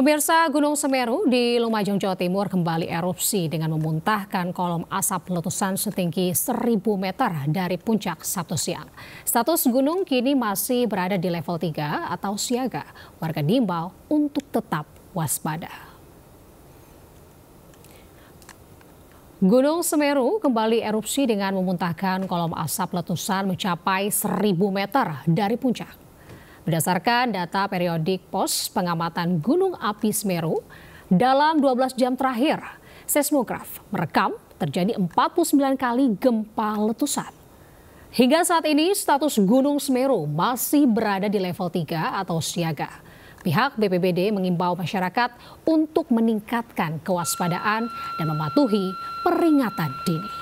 Pemirsa Gunung Semeru di Lumajang, Jawa Timur kembali erupsi dengan memuntahkan kolom asap letusan setinggi 1000 meter dari puncak Sabtu siang. Status gunung kini masih berada di level 3 atau siaga. Warga diimbau untuk tetap waspada. Gunung Semeru kembali erupsi dengan memuntahkan kolom asap letusan mencapai 1000 meter dari puncak. Berdasarkan data periodik pos pengamatan Gunung Api Semeru, dalam 12 jam terakhir, seismograf merekam terjadi 49 kali gempa letusan. Hingga saat ini status Gunung Semeru masih berada di level 3 atau siaga. Pihak BPBD mengimbau masyarakat untuk meningkatkan kewaspadaan dan mematuhi peringatan dini.